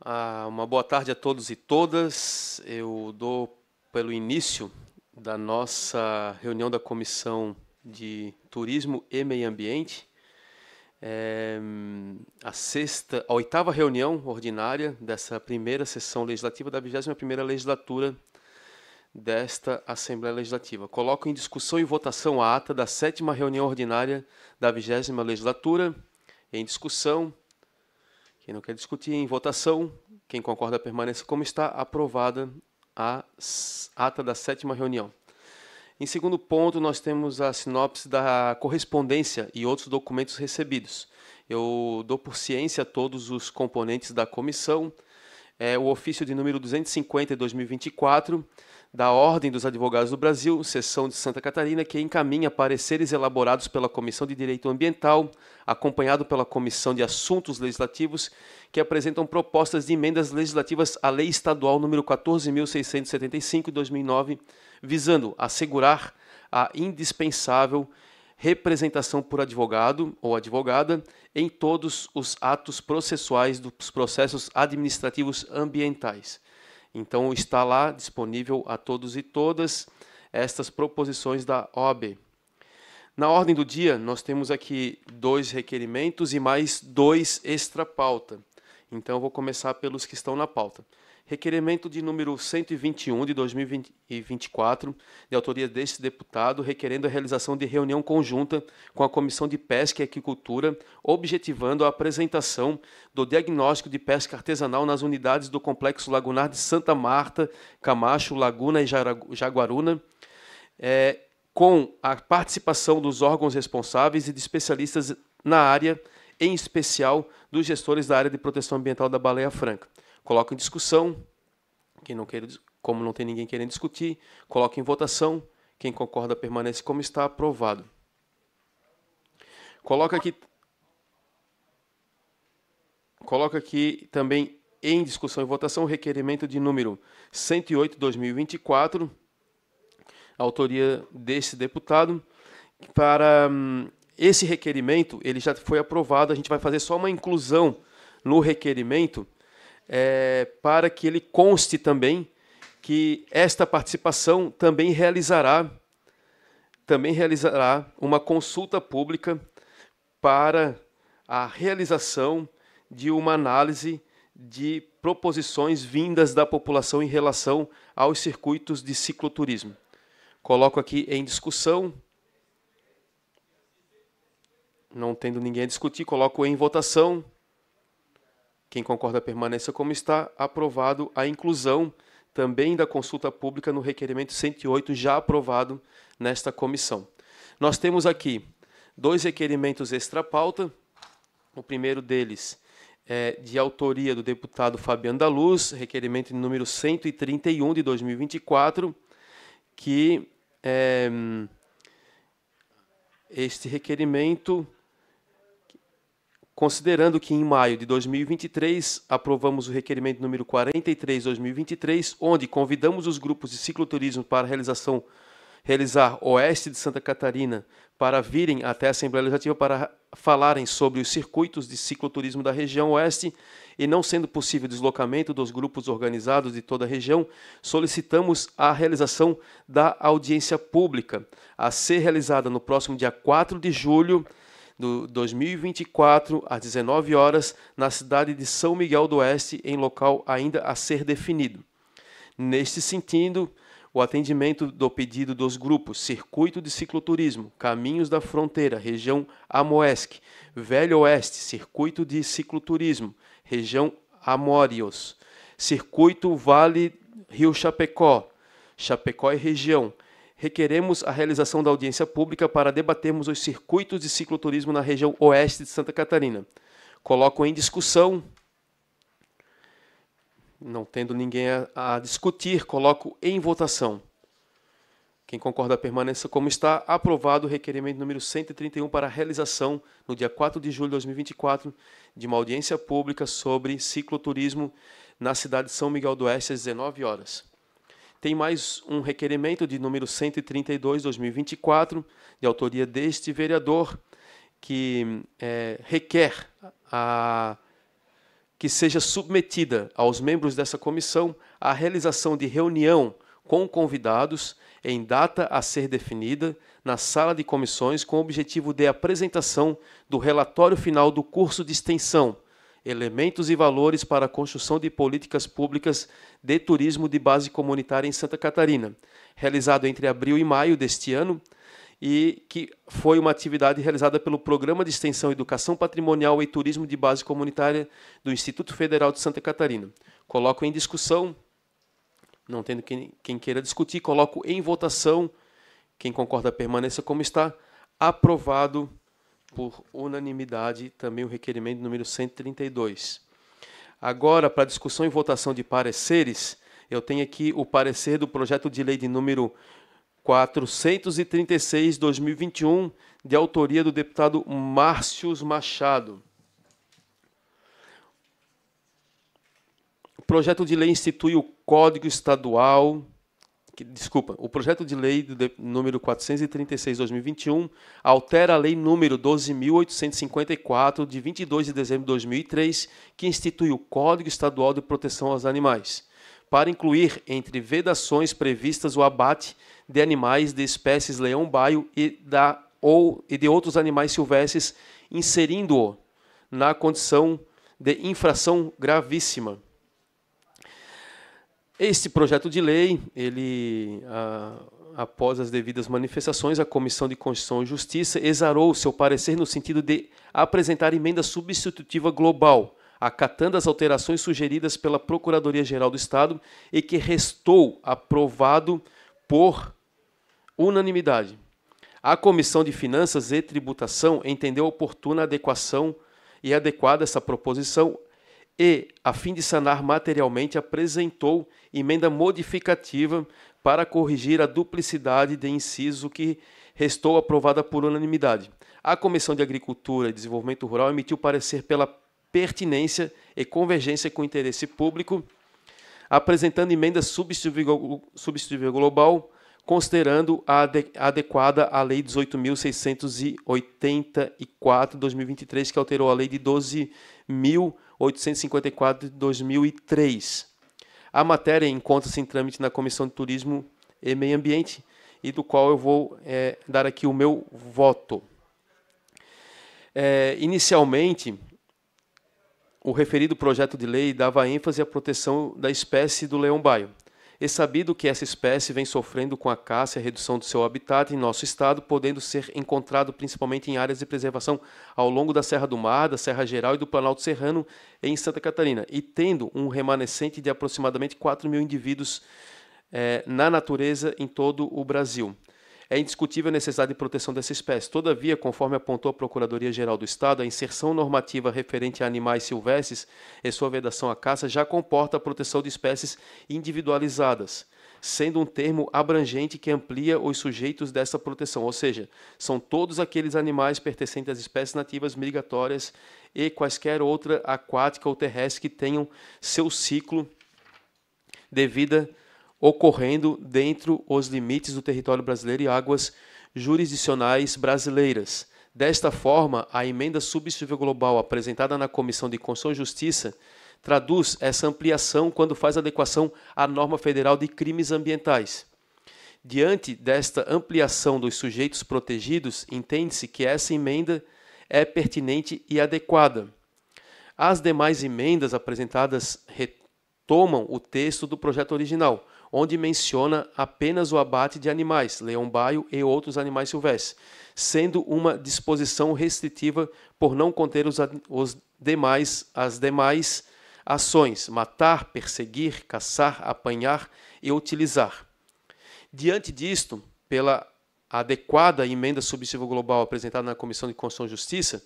Ah, uma boa tarde a todos e todas. Eu dou pelo início da nossa reunião da Comissão de Turismo e Meio Ambiente. É, a sexta, a oitava reunião ordinária dessa primeira sessão legislativa da 21ª legislatura desta Assembleia Legislativa. Coloco em discussão e votação a ata da sétima reunião ordinária da 20 legislatura. Em discussão, quem não quer discutir, em votação. Quem concorda, permanece como está. Aprovada a ata da sétima reunião. Em segundo ponto, nós temos a sinopse da correspondência e outros documentos recebidos. Eu dou por ciência a todos os componentes da comissão. É o ofício de número 250 de 2024 da Ordem dos Advogados do Brasil, seção de Santa Catarina, que encaminha pareceres elaborados pela Comissão de Direito Ambiental, acompanhado pela Comissão de Assuntos Legislativos, que apresentam propostas de emendas legislativas à Lei Estadual número 14.675/2009, visando assegurar a indispensável representação por advogado ou advogada em todos os atos processuais dos processos administrativos ambientais. Então está lá disponível a todos e todas estas proposições da OB. Na ordem do dia, nós temos aqui dois requerimentos e mais dois extra pauta. Então eu vou começar pelos que estão na pauta. Requerimento de número 121 de 2024, de autoria deste deputado, requerendo a realização de reunião conjunta com a Comissão de Pesca e Aquicultura, objetivando a apresentação do diagnóstico de pesca artesanal nas unidades do Complexo Lagunar de Santa Marta, Camacho, Laguna e Jaguaruna, é, com a participação dos órgãos responsáveis e de especialistas na área, em especial dos gestores da área de proteção ambiental da Baleia Franca coloco em discussão, quem não quer, como não tem ninguém querendo discutir, coloco em votação, quem concorda permanece como está, aprovado. Coloca aqui Coloca aqui também em discussão e votação o requerimento de número 108/2024, autoria desse deputado, para hum, esse requerimento, ele já foi aprovado, a gente vai fazer só uma inclusão no requerimento é, para que ele conste também que esta participação também realizará também realizará uma consulta pública para a realização de uma análise de proposições vindas da população em relação aos circuitos de cicloturismo. Coloco aqui em discussão. Não tendo ninguém a discutir, coloco em votação. Quem concorda permaneça como está, aprovado a inclusão também da consulta pública no requerimento 108, já aprovado nesta comissão. Nós temos aqui dois requerimentos extra-pauta. O primeiro deles é de autoria do deputado Fabiano da Luz, requerimento número 131 de 2024, que é, este requerimento Considerando que em maio de 2023 aprovamos o requerimento número 43/2023, onde convidamos os grupos de cicloturismo para realização realizar oeste de Santa Catarina para virem até a Assembleia Legislativa para falarem sobre os circuitos de cicloturismo da região oeste e não sendo possível o deslocamento dos grupos organizados de toda a região, solicitamos a realização da audiência pública a ser realizada no próximo dia 4 de julho do 2024 às 19 horas na cidade de São Miguel do Oeste, em local ainda a ser definido. Neste sentido, o atendimento do pedido dos grupos Circuito de Cicloturismo, Caminhos da Fronteira, região Amoesc, Velho Oeste, Circuito de Cicloturismo, região Amórios, Circuito Vale Rio Chapecó, Chapecó e região, requeremos a realização da audiência pública para debatermos os circuitos de cicloturismo na região oeste de Santa Catarina. Coloco em discussão, não tendo ninguém a, a discutir, coloco em votação. Quem concorda permaneça como está. Aprovado o requerimento número 131 para a realização, no dia 4 de julho de 2024, de uma audiência pública sobre cicloturismo na cidade de São Miguel do Oeste, às 19 horas tem mais um requerimento de número 132/2024, de autoria deste vereador, que é, requer a, que seja submetida aos membros dessa comissão a realização de reunião com convidados em data a ser definida na sala de comissões com o objetivo de apresentação do relatório final do curso de extensão elementos e valores para a construção de políticas públicas de turismo de base comunitária em Santa Catarina, realizado entre abril e maio deste ano, e que foi uma atividade realizada pelo Programa de Extensão Educação Patrimonial e Turismo de Base Comunitária do Instituto Federal de Santa Catarina. Coloco em discussão, não tendo quem, quem queira discutir, coloco em votação, quem concorda permaneça como está, aprovado por unanimidade também o requerimento número 132. Agora, para discussão e votação de pareceres, eu tenho aqui o parecer do projeto de lei de número 436/2021, de autoria do deputado Márcio Machado. O projeto de lei institui o Código Estadual que, desculpa, o projeto de lei de, número 436/2021 altera a lei número 12854 de 22 de dezembro de 2003, que institui o Código Estadual de Proteção aos Animais, para incluir entre vedações previstas o abate de animais de espécies leão-baio e da ou e de outros animais silvestres, inserindo-o na condição de infração gravíssima este projeto de lei, ele, a, após as devidas manifestações, a Comissão de Constituição e Justiça exarou seu parecer no sentido de apresentar emenda substitutiva global, acatando as alterações sugeridas pela Procuradoria-Geral do Estado e que restou aprovado por unanimidade. A Comissão de Finanças e Tributação entendeu oportuna adequação e adequada essa proposição e, a fim de sanar materialmente, apresentou emenda modificativa para corrigir a duplicidade de inciso que restou aprovada por unanimidade. A Comissão de Agricultura e Desenvolvimento Rural emitiu parecer pela pertinência e convergência com o interesse público, apresentando emenda substitutiva global, considerando a adequada à Lei 18.684-2023, que alterou a Lei de 12.000 854 de 2003. A matéria encontra-se em trâmite na Comissão de Turismo e Meio Ambiente e do qual eu vou é, dar aqui o meu voto. É, inicialmente, o referido projeto de lei dava ênfase à proteção da espécie do leão-baio é sabido que essa espécie vem sofrendo com a caça e a redução do seu habitat em nosso estado, podendo ser encontrado principalmente em áreas de preservação ao longo da Serra do Mar, da Serra Geral e do Planalto Serrano em Santa Catarina, e tendo um remanescente de aproximadamente 4 mil indivíduos eh, na natureza em todo o Brasil é indiscutível a necessidade de proteção dessa espécie. Todavia, conforme apontou a Procuradoria-Geral do Estado, a inserção normativa referente a animais silvestres e sua vedação à caça já comporta a proteção de espécies individualizadas sendo um termo abrangente que amplia os sujeitos dessa proteção, ou seja, são todos aqueles animais pertencentes às espécies nativas migratórias e quaisquer outra aquática ou terrestre que tenham seu ciclo de vida ocorrendo dentro os limites do território brasileiro e águas jurisdicionais brasileiras. Desta forma, a emenda substitutiva global apresentada na Comissão de Constituição e Justiça traduz essa ampliação quando faz adequação à norma federal de crimes ambientais. Diante desta ampliação dos sujeitos protegidos, entende-se que essa emenda é pertinente e adequada. As demais emendas apresentadas retomam o texto do projeto original, onde menciona apenas o abate de animais, leão baio e outros animais silvestres, sendo uma disposição restritiva por não conter os, os demais as demais ações: matar, perseguir, caçar, apanhar e utilizar. Diante disto, pela adequada emenda subversiva global apresentada na Comissão de Constituição e Justiça,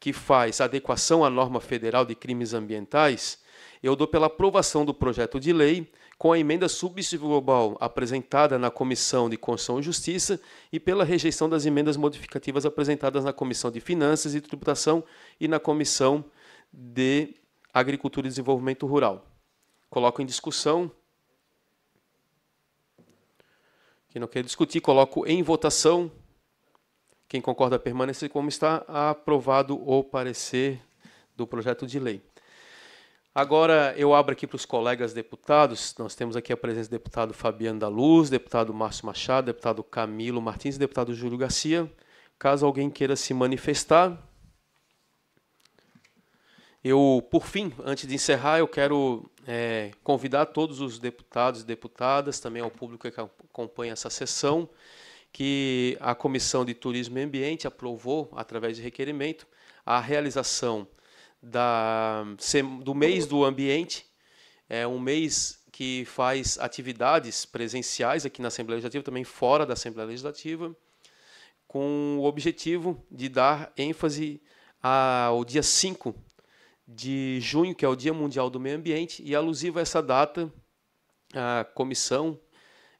que faz adequação à norma federal de crimes ambientais, eu dou pela aprovação do projeto de lei com a emenda substitutiva apresentada na Comissão de Constituição e Justiça e pela rejeição das emendas modificativas apresentadas na Comissão de Finanças e Tributação e na Comissão de Agricultura e Desenvolvimento Rural. Coloco em discussão. Quem não quer discutir, coloco em votação. Quem concorda permanece como está aprovado o parecer do projeto de lei. Agora eu abro aqui para os colegas deputados. Nós temos aqui a presença do deputado Fabiano da Luz, deputado Márcio Machado, deputado Camilo Martins e deputado Júlio Garcia. Caso alguém queira se manifestar. Eu, por fim, antes de encerrar, eu quero é, convidar todos os deputados e deputadas, também ao público que acompanha essa sessão, que a Comissão de Turismo e Ambiente aprovou, através de requerimento, a realização da, do mês do ambiente. É um mês que faz atividades presenciais aqui na Assembleia Legislativa, também fora da Assembleia Legislativa, com o objetivo de dar ênfase ao dia 5 de junho, que é o Dia Mundial do Meio Ambiente, e é alusivo a essa data, a comissão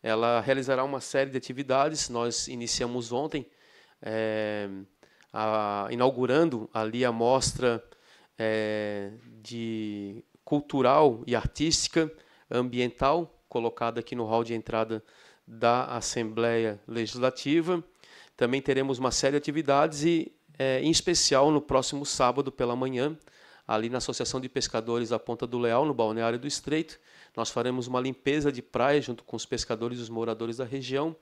ela realizará uma série de atividades. Nós iniciamos ontem, é, a, inaugurando ali a mostra é, de cultural e artística ambiental, colocada aqui no hall de entrada da Assembleia Legislativa. Também teremos uma série de atividades e, é, em especial, no próximo sábado pela manhã, ali na Associação de Pescadores da Ponta do Leal, no Balneário do Estreito, nós faremos uma limpeza de praia junto com os pescadores e os moradores da região,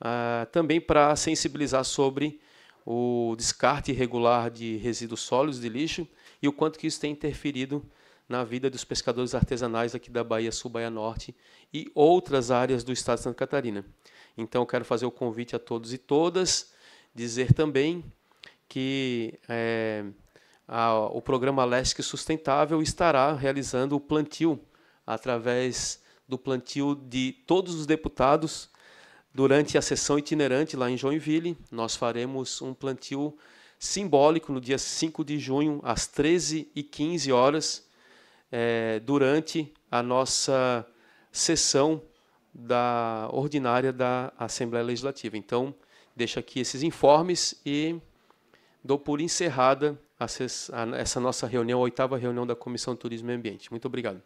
ah, também para sensibilizar sobre o descarte irregular de resíduos sólidos de lixo e o quanto que isso tem interferido na vida dos pescadores artesanais aqui da Bahia Sul, Bahia Norte e outras áreas do estado de Santa Catarina. Então, quero fazer o convite a todos e todas, dizer também que é, a, o programa Leste Sustentável estará realizando o plantio através do plantio de todos os deputados Durante a sessão itinerante lá em Joinville, nós faremos um plantio simbólico no dia 5 de junho, às 13h15 horas, é, durante a nossa sessão da ordinária da Assembleia Legislativa. Então, deixo aqui esses informes e dou por encerrada essa nossa reunião, a oitava reunião da Comissão Turismo e Ambiente. Muito obrigado.